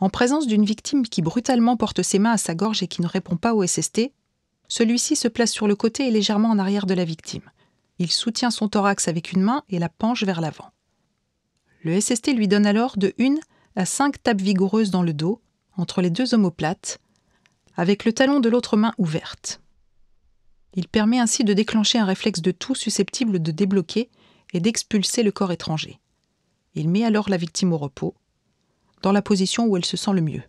En présence d'une victime qui brutalement porte ses mains à sa gorge et qui ne répond pas au SST, celui-ci se place sur le côté et légèrement en arrière de la victime. Il soutient son thorax avec une main et la penche vers l'avant. Le SST lui donne alors de une à cinq tapes vigoureuses dans le dos, entre les deux omoplates, avec le talon de l'autre main ouverte. Il permet ainsi de déclencher un réflexe de tout susceptible de débloquer et d'expulser le corps étranger. Il met alors la victime au repos, dans la position où elle se sent le mieux.